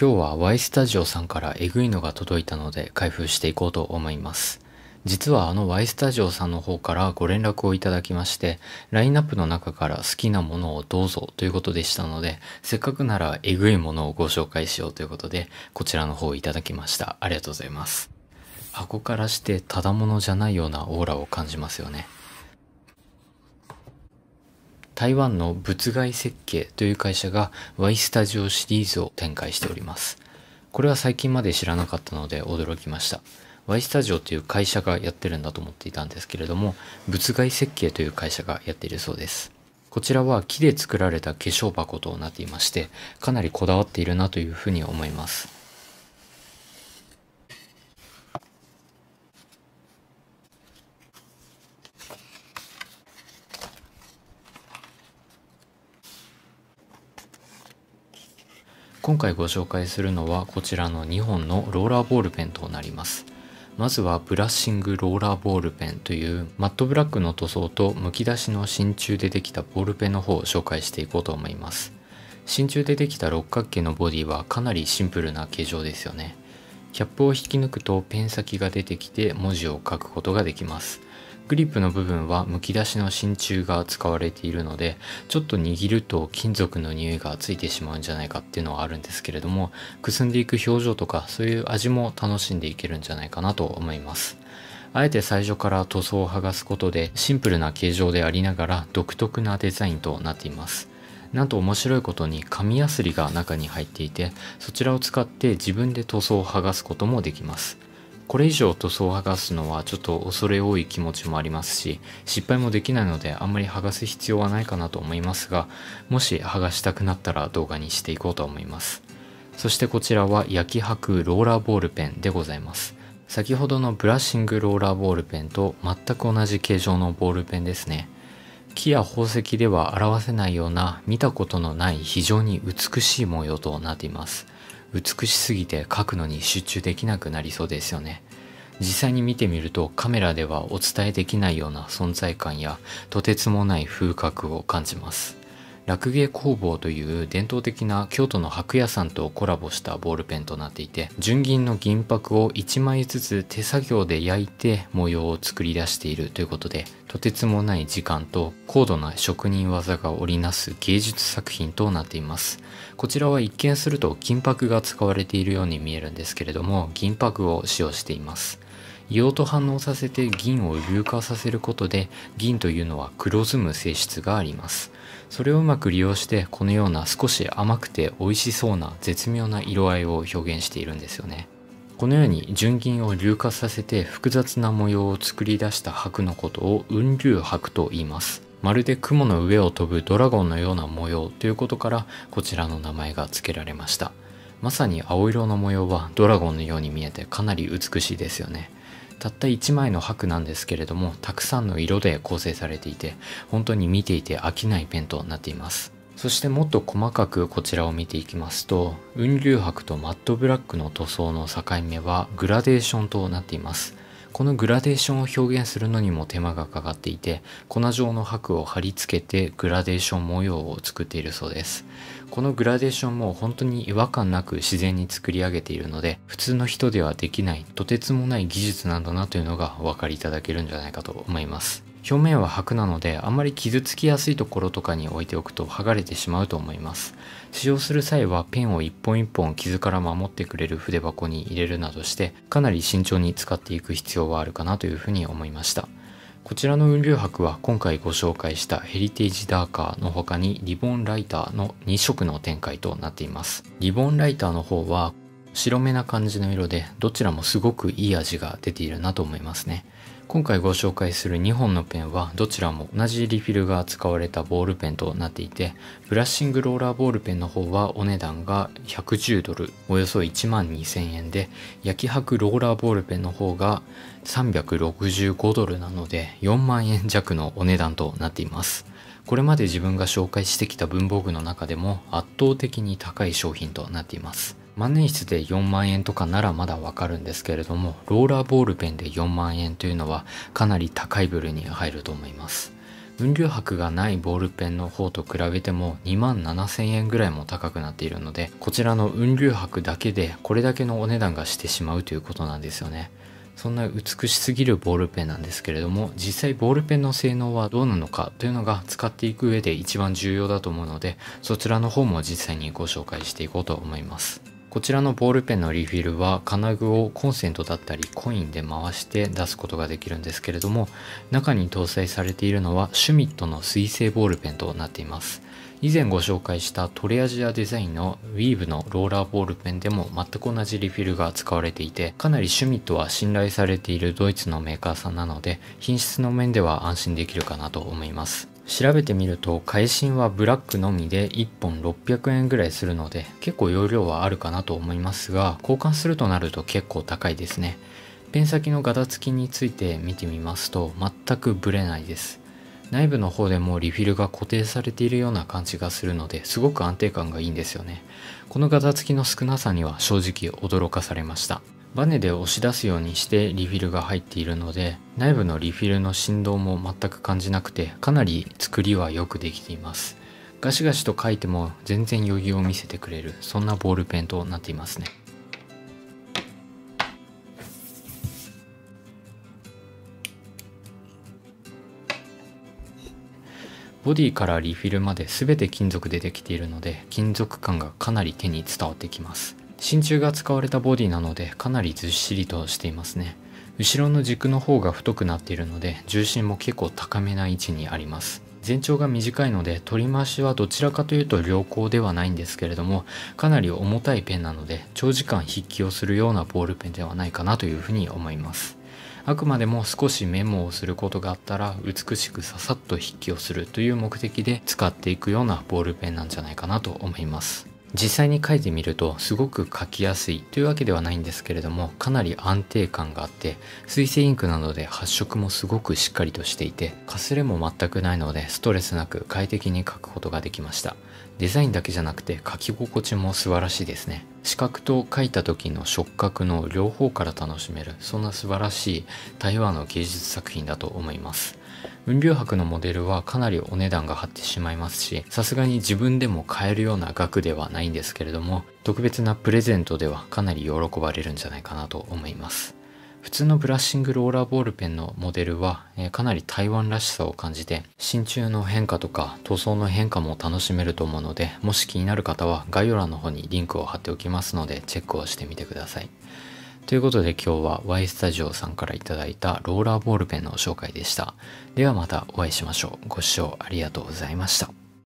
今日は Y スタジオさんからえぐいのが届いたので開封していこうと思います。実はあの Y スタジオさんの方からご連絡をいただきまして、ラインナップの中から好きなものをどうぞということでしたので、せっかくならえぐいものをご紹介しようということで、こちらの方をいただきました。ありがとうございます。箱からしてただものじゃないようなオーラを感じますよね。台湾の仏外設計という会社が Y スタジオシリーズを展開しております。これは最近まで知らなかったので驚きました。Y スタジオという会社がやってるんだと思っていたんですけれども、仏外設計という会社がやっているそうです。こちらは木で作られた化粧箱となっていまして、かなりこだわっているなというふうに思います。今回ご紹介するのはこちらの2本のローラーボールペンとなりますまずはブラッシングローラーボールペンというマットブラックの塗装とむき出しの真鍮でできたボールペンの方を紹介していこうと思います真鍮でできた六角形のボディはかなりシンプルな形状ですよねキャップを引き抜くとペン先が出てきて文字を書くことができますグリップの部分はむき出しの真鍮が使われているのでちょっと握ると金属の匂いがついてしまうんじゃないかっていうのはあるんですけれどもくすんでいく表情とかそういう味も楽しんでいけるんじゃないかなと思います。あえて最初から塗装を剥がすことでシンプルな形状でありながら独特なデザインとなっています。なんと面白いことに紙やすりが中に入っていてそちらを使って自分で塗装を剥がすこともできますこれ以上塗装を剥がすのはちょっと恐れ多い気持ちもありますし失敗もできないのであんまり剥がす必要はないかなと思いますがもし剥がしたくなったら動画にしていこうと思いますそしてこちらは焼き箔ローラーボールペンでございます先ほどのブラッシングローラーボールペンと全く同じ形状のボールペンですね木や宝石では表せないような見たことのない非常に美しい模様となっています美しすぎて描くのに集中できなくなりそうですよね。実際に見てみるとカメラではお伝えできないような存在感やとてつもない風格を感じます。落芸工房という伝統的な京都の白夜さんとコラボしたボールペンとなっていて純銀の銀箔を1枚ずつ手作業で焼いて模様を作り出しているということでとてつもない時間と高度な職人技が織りなす芸術作品となっていますこちらは一見すると金箔が使われているように見えるんですけれども銀箔を使用しています硫黄と反応させて銀を硫化させることで銀というのは黒ずむ性質がありますそれをうまく利用してこのような少し甘くて美味しそうな絶妙な色合いを表現しているんですよねこのように純銀を硫化させて複雑な模様を作り出した白のことを雲龍白と言いますまるで雲の上を飛ぶドラゴンのような模様ということからこちらの名前が付けられましたまさに青色の模様はドラゴンのように見えてかなり美しいですよねたった1枚の箔なんですけれどもたくさんの色で構成されていて本当に見ていて飽きないペンとなっていますそしてもっと細かくこちらを見ていきますと雲龍箔とマットブラックの塗装の境目はグラデーションとなっていますこのグラデーションを表現するのにも手間がかかっていて粉状の箔を貼り付けてグラデーション模様を作っているそうですこのグラデーションも本当に違和感なく自然に作り上げているので普通の人ではできないとてつもない技術なんだなというのがお分かりいただけるんじゃないかと思います表面は白なのであんまり傷つきやすいところとかに置いておくと剥がれてしまうと思います使用する際はペンを一本一本傷から守ってくれる筆箱に入れるなどしてかなり慎重に使っていく必要はあるかなというふうに思いましたこちらの雲龍箔は今回ご紹介したヘリテージダーカーの他にリボンライターの2色の展開となっていますリボンライターの方は白目な感じの色でどちらもすごくいい味が出ているなと思いますね今回ご紹介する2本のペンはどちらも同じリフィルが使われたボールペンとなっていてブラッシングローラーボールペンの方はお値段が110ドルおよそ1万2000円で焼き箔ローラーボールペンの方が365ドルなので4万円弱のお値段となっていますこれまで自分が紹介してきた文房具の中でも圧倒的に高い商品となっています。万年筆で4万円とかならまだわかるんですけれども、ローラーボールペンで4万円というのはかなり高い部類に入ると思います。分量箔がないボールペンの方と比べても2万7000円ぐらいも高くなっているのでこちらの運流箔だけでこれだけのお値段がしてしまうということなんですよねそんな美しすぎるボールペンなんですけれども実際ボールペンの性能はどうなのかというのが使っていく上で一番重要だと思うのでそちらの方も実際にご紹介していこうと思いますこちらのボールペンのリフィルは金具をコンセントだったりコインで回して出すことができるんですけれども中に搭載されているのはシュミットの水性ボールペンとなっています以前ご紹介したトレアジアデザインのウィーブのローラーボールペンでも全く同じリフィルが使われていてかなりシュミットは信頼されているドイツのメーカーさんなので品質の面では安心できるかなと思います調べてみると会心はブラックのみで1本600円ぐらいするので結構容量はあるかなと思いますが交換するとなると結構高いですねペン先のガタつきについて見てみますと全くブレないです内部の方でもリフィルが固定されているような感じがするのですごく安定感がいいんですよねこのガタつきの少なさには正直驚かされましたバネで押し出すようにしてリフィルが入っているので内部のリフィルの振動も全く感じなくてかなり作りはよくできていますガシガシと書いても全然余裕を見せてくれるそんなボールペンとなっていますねボディからリフィルまで全て金属でできているので金属感がかなり手に伝わってきます真鍮が使われたボディなのでかなりずっしりとしていますね後ろの軸の方が太くなっているので重心も結構高めな位置にあります全長が短いので取り回しはどちらかというと良好ではないんですけれどもかなり重たいペンなので長時間筆記をするようなボールペンではないかなというふうに思いますあくまでも少しメモをすることがあったら美しくささっと筆記をするという目的で使っていくようなボールペンなんじゃないかなと思います実際に書いてみるとすごく書きやすいというわけではないんですけれどもかなり安定感があって水性インクなどで発色もすごくしっかりとしていてかすれも全くないのでストレスなく快適に書くことができましたデザインだけじゃなくて書き心地も素晴らしいですね視覚と書いた時の触覚の両方から楽しめるそんな素晴らしい台湾の芸術作品だと思います文病博のモデルはかなりお値段が張ってしまいますし、さすがに自分でも買えるような額ではないんですけれども、特別なプレゼントではかなり喜ばれるんじゃないかなと思います。普通のブラッシングローラーボールペンのモデルは、えー、かなり台湾らしさを感じて真鍮の変化とか塗装の変化も楽しめると思うのでもし気になる方は概要欄の方にリンクを貼っておきますのでチェックをしてみてください。ということで今日は Y スタジオさんから頂いたローラーボールペンの紹介でした。ではまたお会いしましょう。ご視聴ありがとうございました。